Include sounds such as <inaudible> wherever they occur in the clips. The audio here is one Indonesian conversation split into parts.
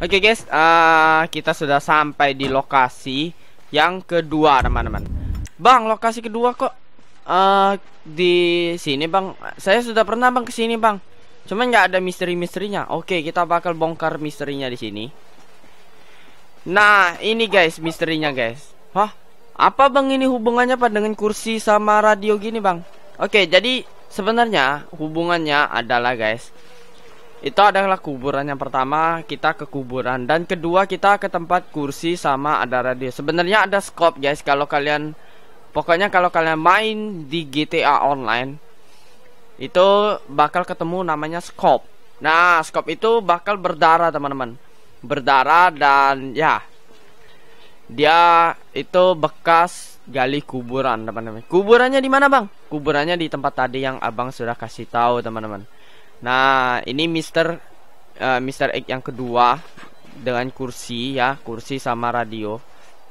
Oke okay guys, uh, kita sudah sampai di lokasi yang kedua teman-teman. Bang, lokasi kedua kok uh, di sini bang. Saya sudah pernah bang ke sini bang. Cuman nggak ada misteri-misterinya. Oke, okay, kita bakal bongkar misterinya di sini. Nah, ini guys misterinya guys. Hah? Apa bang ini hubungannya pak dengan kursi sama radio gini bang? Oke, okay, jadi sebenarnya hubungannya adalah guys itu adalah kuburan yang pertama, kita ke kuburan dan kedua kita ke tempat kursi sama ada radio. Sebenarnya ada scope guys kalau kalian pokoknya kalau kalian main di GTA online itu bakal ketemu namanya scope. Nah, scope itu bakal berdarah teman-teman. Berdarah dan ya dia itu bekas gali kuburan teman-teman. Kuburannya di mana, Bang? Kuburannya di tempat tadi yang Abang sudah kasih tahu teman-teman. Nah, ini Mister uh, Mister X yang kedua dengan kursi ya, kursi sama radio.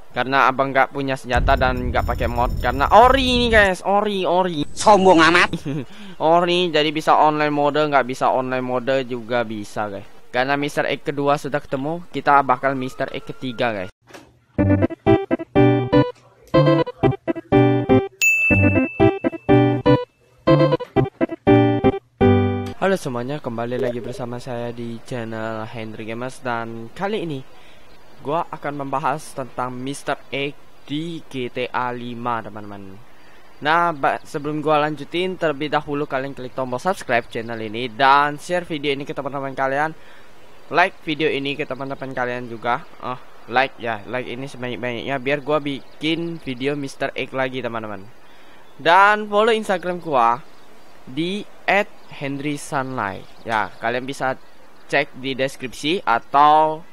Karena abang nggak punya senjata dan nggak pakai mod karena ori ini guys, ori ori. Sombong amat. <laughs> ori jadi bisa online mode, nggak bisa online mode juga bisa guys. Karena Mister X kedua sudah ketemu, kita bakal Mister X ketiga guys. Halo semuanya, kembali lagi bersama saya di channel Henry Gamers dan kali ini gue akan membahas tentang Mr. Egg di GTA 5, teman-teman. Nah, sebelum gue lanjutin, terlebih dahulu kalian klik tombol subscribe channel ini dan share video ini ke teman-teman kalian. Like video ini ke teman-teman kalian juga. Oh, like ya, like ini sebanyak-banyaknya biar gue bikin video Mr. Egg lagi, teman-teman. Dan follow Instagram gue di at Henry Sunlight ya kalian bisa cek di deskripsi atau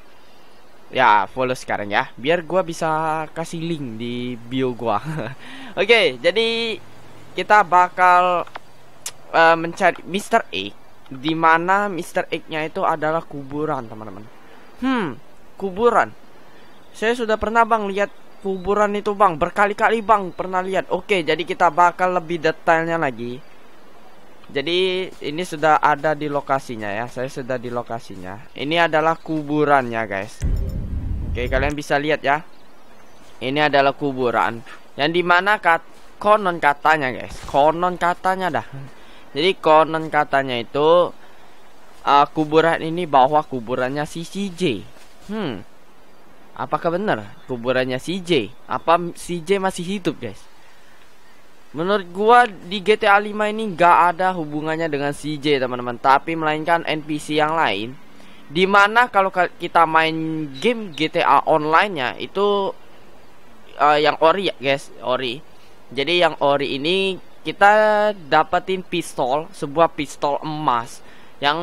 ya follow sekarang ya biar gue bisa kasih link di bio gue <laughs> oke okay, jadi kita bakal uh, mencari Mr. X. di mana Mr. x nya itu adalah kuburan teman-teman hmm kuburan saya sudah pernah bang lihat kuburan itu bang berkali-kali bang pernah lihat oke okay, jadi kita bakal lebih detailnya lagi jadi ini sudah ada di lokasinya ya. Saya sudah di lokasinya. Ini adalah kuburannya, guys. Oke, kalian bisa lihat ya. Ini adalah kuburan yang dimana kat konon katanya, guys. Konon katanya dah. Jadi konon katanya itu uh, kuburan ini bahwa kuburannya si CJ. Hmm. Apakah benar kuburannya CJ? Apa CJ masih hidup, guys? Menurut gua di GTA 5 ini gak ada hubungannya dengan CJ teman-teman Tapi melainkan NPC yang lain Dimana kalau kita main game GTA online-nya itu uh, yang ori ya guys ori Jadi yang ori ini kita dapetin pistol Sebuah pistol emas Yang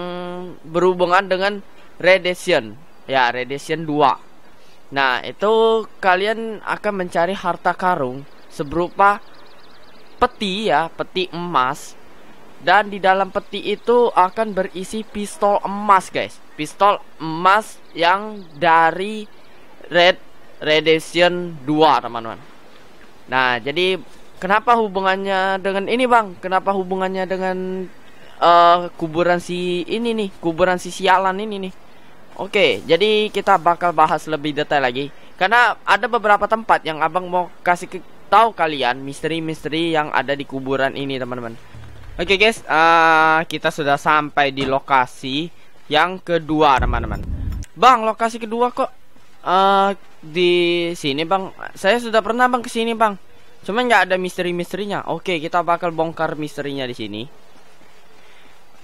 berhubungan dengan Redemption Ya Redemption 2 Nah itu kalian akan mencari harta karung Seberupa peti ya, peti emas. Dan di dalam peti itu akan berisi pistol emas, guys. Pistol emas yang dari Red Redemption 2, teman-teman. Nah, jadi kenapa hubungannya dengan ini, Bang? Kenapa hubungannya dengan uh, kuburan si ini nih, kuburan si sialan ini nih? Oke, jadi kita bakal bahas lebih detail lagi karena ada beberapa tempat yang abang mau kasih tahu kalian misteri-misteri yang ada di kuburan ini teman-teman. Oke okay, guys, uh, kita sudah sampai di lokasi yang kedua teman-teman. Bang, lokasi kedua kok uh, di sini bang. Saya sudah pernah bang kesini bang. Cuman nggak ada misteri-misterinya. Oke, okay, kita bakal bongkar misterinya di sini.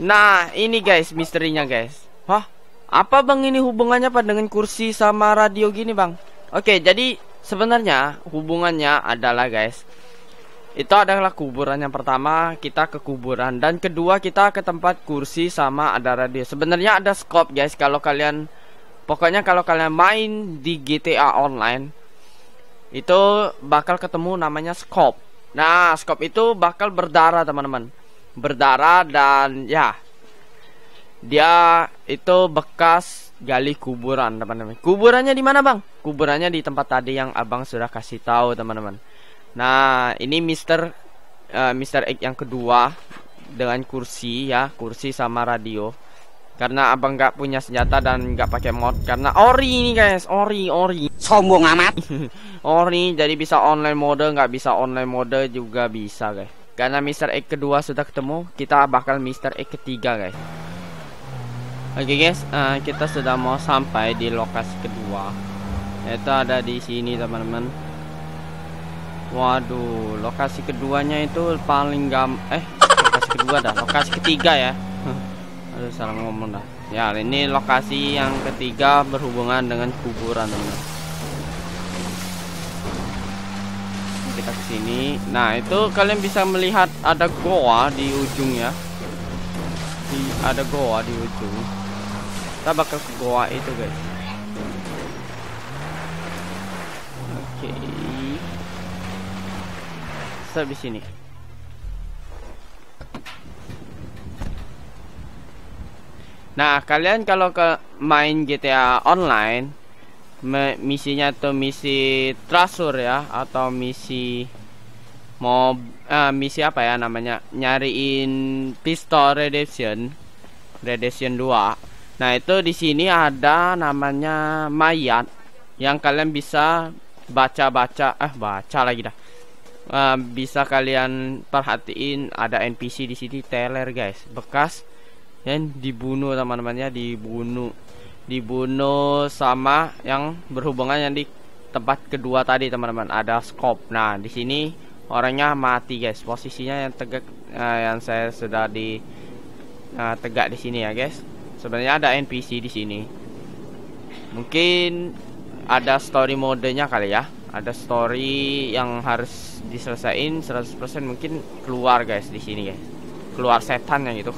Nah, ini guys misterinya guys. Hah? Apa bang ini hubungannya apa dengan kursi sama radio gini bang? Oke, okay, jadi Sebenarnya hubungannya adalah guys itu adalah kuburan yang pertama kita ke kuburan dan kedua kita ke tempat kursi sama ada radio. Sebenarnya ada scope guys kalau kalian pokoknya kalau kalian main di GTA Online itu bakal ketemu namanya scope. Nah, scope itu bakal berdarah teman-teman. Berdarah dan ya dia itu bekas gali kuburan teman-teman. Kuburannya di mana, Bang? kuburannya di tempat tadi yang abang sudah kasih tahu teman-teman nah ini Mister uh, Mister X yang kedua dengan kursi ya kursi sama radio karena abang nggak punya senjata dan nggak pakai mod karena ori ini guys ori ori sombong amat <laughs> ori jadi bisa online mode nggak bisa online mode juga bisa guys karena Mister X kedua sudah ketemu kita bakal Mister X ketiga guys oke okay, guys uh, kita sudah mau sampai di lokasi kedua itu ada di sini teman-teman waduh lokasi keduanya itu paling gam eh lokasi kedua dah lokasi ketiga ya <laughs> aduh salah ngomong dah ya ini lokasi yang ketiga berhubungan dengan kuburan teman-teman kita sini. nah itu kalian bisa melihat ada goa di ujung ya di, ada goa di ujung kita bakal ke goa itu guys Oke. Okay. di sini. Nah, kalian kalau ke main GTA online misinya tuh misi trasur ya atau misi mau uh, eh, misi apa ya namanya nyariin pistol redemption redemption 2 nah itu di sini ada namanya mayat yang kalian bisa baca-baca eh baca lagi dah uh, bisa kalian perhatiin ada NPC di sini teler guys bekas yang dibunuh teman-temannya dibunuh dibunuh sama yang berhubungan yang di tempat kedua tadi teman-teman ada scope nah di sini orangnya mati guys posisinya yang tegak uh, yang saya sudah di uh, tegak di sini ya guys sebenarnya ada NPC di sini mungkin ada story modenya kali ya ada story yang harus diselesain 100% mungkin keluar guys di sini guys keluar setan yang itu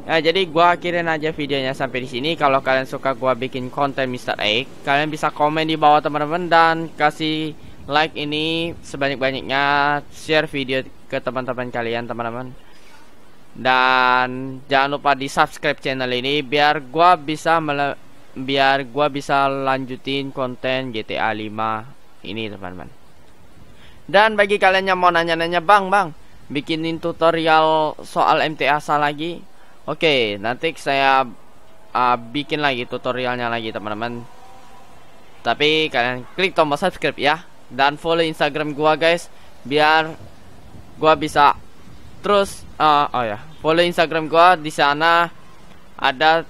Nah, <laughs> jadi gua akhirin aja videonya sampai di sini. Kalau kalian suka gua bikin konten Mister Egg, kalian bisa komen di bawah teman-teman dan kasih like ini sebanyak-banyaknya, share video ke teman-teman kalian, teman-teman. Dan jangan lupa di-subscribe channel ini biar gua bisa biar gua bisa lanjutin konten GTA 5 ini teman-teman. Dan bagi kalian yang mau nanya-nanya, Bang, Bang, bikinin tutorial soal MTA lagi. Oke, nanti saya uh, bikin lagi tutorialnya lagi, teman-teman. Tapi kalian klik tombol subscribe ya dan follow Instagram gua, guys, biar gua bisa terus uh, oh ya, follow Instagram gua di sana ada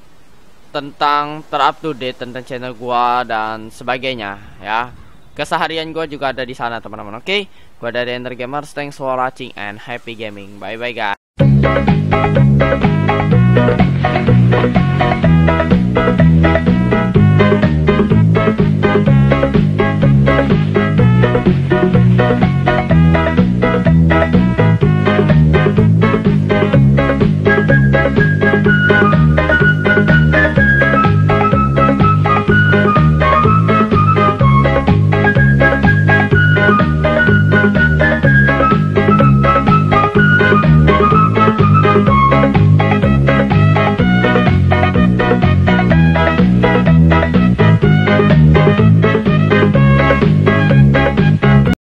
tentang terupdate tentang channel gua dan sebagainya ya. Keseharian gua juga ada di sana teman-teman. Oke, okay? gua dari Ender Gamers. Thanks for watching and happy gaming. Bye bye guys.